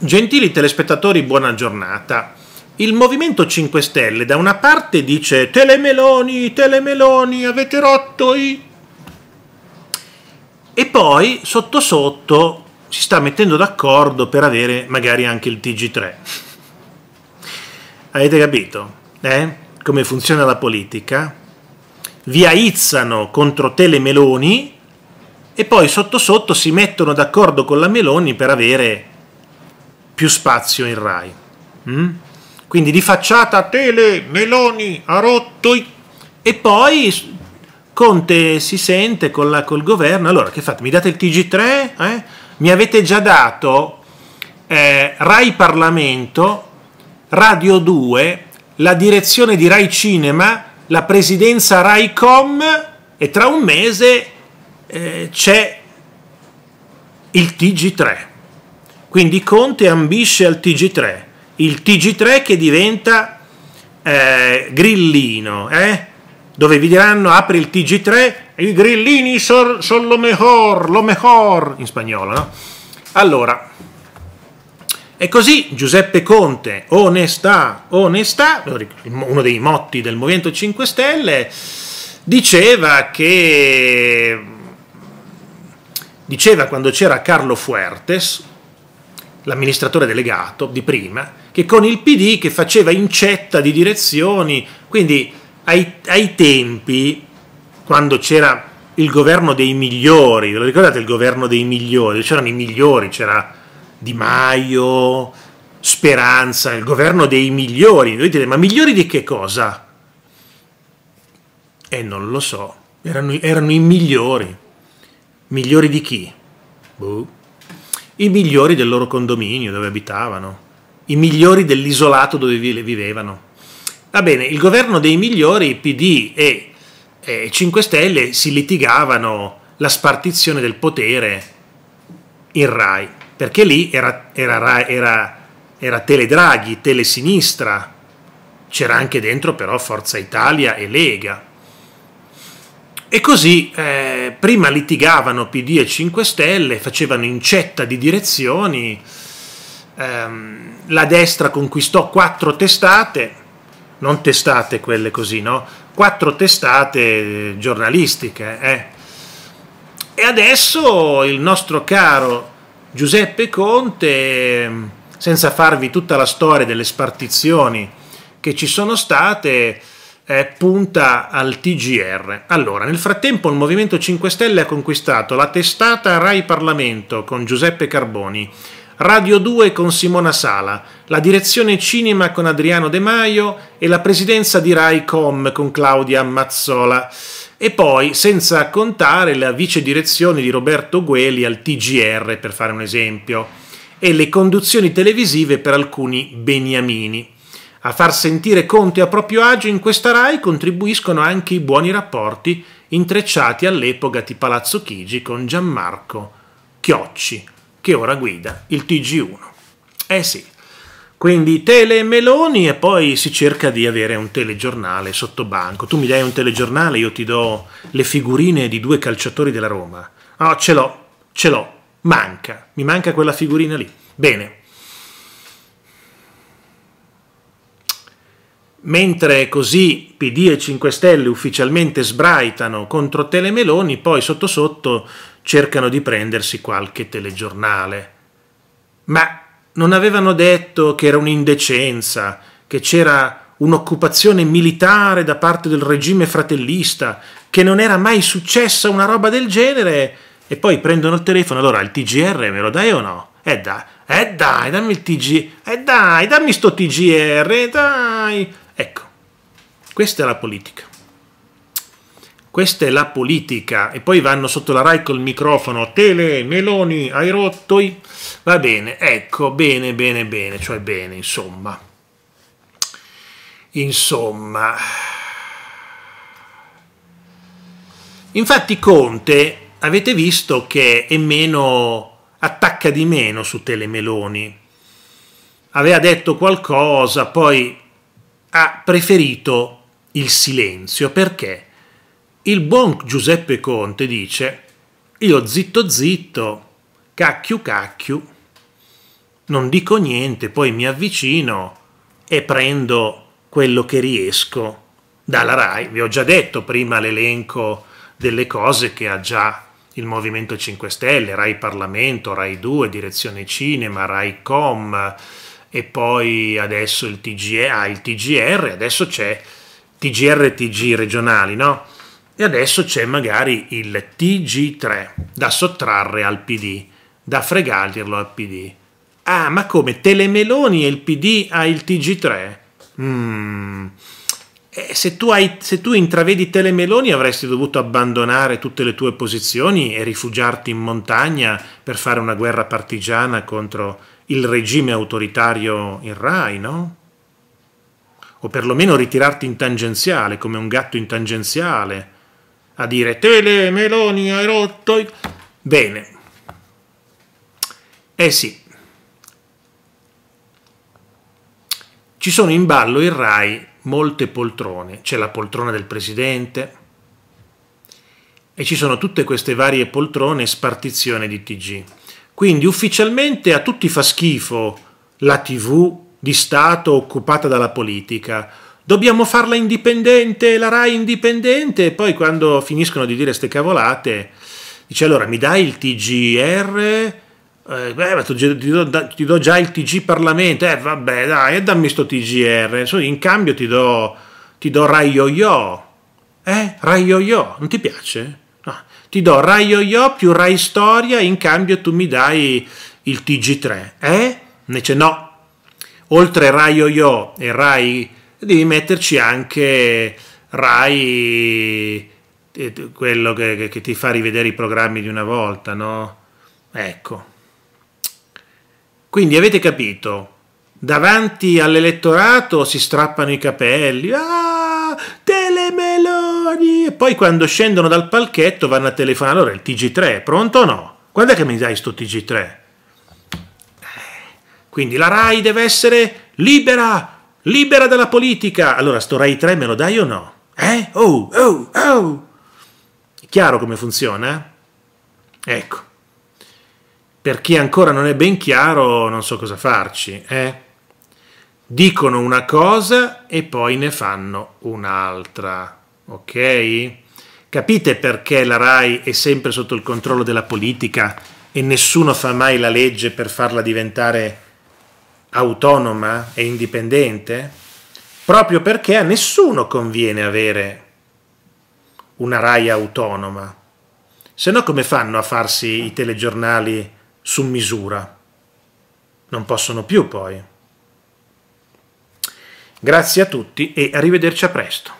Gentili telespettatori, buona giornata. Il Movimento 5 Stelle da una parte dice Telemeloni, Telemeloni, avete rotto i... E poi sotto sotto si sta mettendo d'accordo per avere magari anche il TG3. Avete capito? Eh? Come funziona la politica? Vi aizzano contro Telemeloni e poi sotto sotto si mettono d'accordo con la Meloni per avere più spazio in Rai. Mm? Quindi di facciata Tele, Meloni, ha rotto e poi Conte si sente con la, col governo, allora che fate? Mi date il TG3? Eh? Mi avete già dato eh, Rai Parlamento, Radio 2, la direzione di Rai Cinema, la presidenza Rai Com e tra un mese eh, c'è il TG3. Quindi Conte ambisce al TG3, il TG3 che diventa eh, grillino, eh? dove vi diranno apri il TG3, i grillini sono son lo mejor, lo mejor, in spagnolo, no? Allora, e così Giuseppe Conte, onestà, onestà, uno dei motti del Movimento 5 Stelle, diceva che diceva quando c'era Carlo Fuertes l'amministratore delegato di prima, che con il PD che faceva incetta di direzioni, quindi ai, ai tempi, quando c'era il governo dei migliori, lo ricordate il governo dei migliori? C'erano i migliori, c'era Di Maio, Speranza, il governo dei migliori. Voi dite, ma migliori di che cosa? E eh, non lo so, erano, erano i migliori. Migliori di chi? Boh i migliori del loro condominio dove abitavano, i migliori dell'isolato dove vivevano. Va bene, il governo dei migliori, PD e eh, 5 Stelle, si litigavano la spartizione del potere in Rai, perché lì era, era, era, era Teledraghi, Telesinistra, c'era anche dentro però Forza Italia e Lega, e così eh, prima litigavano PD e 5 Stelle, facevano incetta di direzioni, ehm, la destra conquistò quattro testate, non testate quelle così, no? Quattro testate eh, giornalistiche. Eh. E adesso il nostro caro Giuseppe Conte, ehm, senza farvi tutta la storia delle spartizioni che ci sono state, eh, punta al TGR. Allora, nel frattempo il Movimento 5 Stelle ha conquistato la testata Rai Parlamento con Giuseppe Carboni, Radio 2 con Simona Sala, la direzione cinema con Adriano De Maio e la presidenza di Rai Com con Claudia Mazzola. E poi, senza contare, la vice direzione di Roberto Gueli al TGR, per fare un esempio, e le conduzioni televisive per alcuni beniamini. A far sentire Conte a proprio agio in questa RAI contribuiscono anche i buoni rapporti intrecciati all'epoca di Palazzo Chigi con Gianmarco Chiocci, che ora guida il TG1. Eh sì, quindi tele e meloni e poi si cerca di avere un telegiornale sotto banco. Tu mi dai un telegiornale, io ti do le figurine di due calciatori della Roma. Oh, ce l'ho, ce l'ho, manca, mi manca quella figurina lì. Bene, Mentre così PD e 5 Stelle ufficialmente sbraitano contro Telemeloni, poi sotto sotto cercano di prendersi qualche telegiornale. Ma non avevano detto che era un'indecenza, che c'era un'occupazione militare da parte del regime fratellista, che non era mai successa una roba del genere, e poi prendono il telefono, allora il TGR me lo dai o no? Eh dai, eh dai, dammi il TGR, eh dai, dammi sto TGR, dai. Ecco, questa è la politica. Questa è la politica. E poi vanno sotto la RAI col microfono. Tele, meloni, hai rotto? Va bene, ecco, bene, bene, bene, cioè bene, insomma. Insomma. Infatti Conte, avete visto che è meno attacca di meno su Tele Meloni. Aveva detto qualcosa, poi ha preferito il silenzio perché il buon Giuseppe Conte dice io zitto zitto, cacchio cacchio, non dico niente, poi mi avvicino e prendo quello che riesco dalla RAI. Vi ho già detto prima l'elenco delle cose che ha già il Movimento 5 Stelle, RAI Parlamento, RAI 2, Direzione Cinema, RAI Com, e poi adesso il TGR, ah, il TGR adesso c'è TGR e TG regionali, no? E adesso c'è magari il TG3 da sottrarre al PD, da fregarglielo al PD. Ah, ma come Telemeloni e il PD ha il TG3? Mm. Eh, se tu, hai, se tu, intravedi Telemeloni avresti dovuto abbandonare tutte le tue posizioni e rifugiarti in montagna per fare una guerra partigiana contro il regime autoritario in Rai, no? O perlomeno ritirarti in tangenziale, come un gatto in tangenziale, a dire Tele, Meloni, hai rotto... Bene. Eh sì. Ci sono in ballo in Rai molte poltrone. C'è la poltrona del presidente e ci sono tutte queste varie poltrone e spartizione di TG. Quindi ufficialmente a tutti fa schifo la TV di Stato occupata dalla politica. Dobbiamo farla indipendente, la RAI indipendente, e poi quando finiscono di dire ste cavolate, dice allora mi dai il TGR? Eh, beh, ma ti do, ti do, già il TG Parlamento, eh vabbè dai, dammi sto TGR, in cambio ti do, ti do Rai Yo Yo, eh, Rai Yo Yo, non ti piace? ti do Rai YoYo più Rai Storia, in cambio tu mi dai il TG3. Eh? Dice no, oltre Rai YoYo e Rai devi metterci anche Rai, eh, quello che, che ti fa rivedere i programmi di una volta, no? Ecco. Quindi avete capito, davanti all'elettorato si strappano i capelli, ah, te poi quando scendono dal palchetto vanno a telefonare, allora il TG3 è pronto o no? Quando è che mi dai sto TG3? Eh, quindi la RAI deve essere libera, libera dalla politica. Allora sto RAI 3 me lo dai o no? Eh? Oh, oh, oh! È chiaro come funziona? Ecco. Per chi ancora non è ben chiaro, non so cosa farci, eh? Dicono una cosa e poi ne fanno un'altra ok? Capite perché la RAI è sempre sotto il controllo della politica e nessuno fa mai la legge per farla diventare autonoma e indipendente? Proprio perché a nessuno conviene avere una RAI autonoma. Se no come fanno a farsi i telegiornali su misura? Non possono più poi. Grazie a tutti e arrivederci a presto.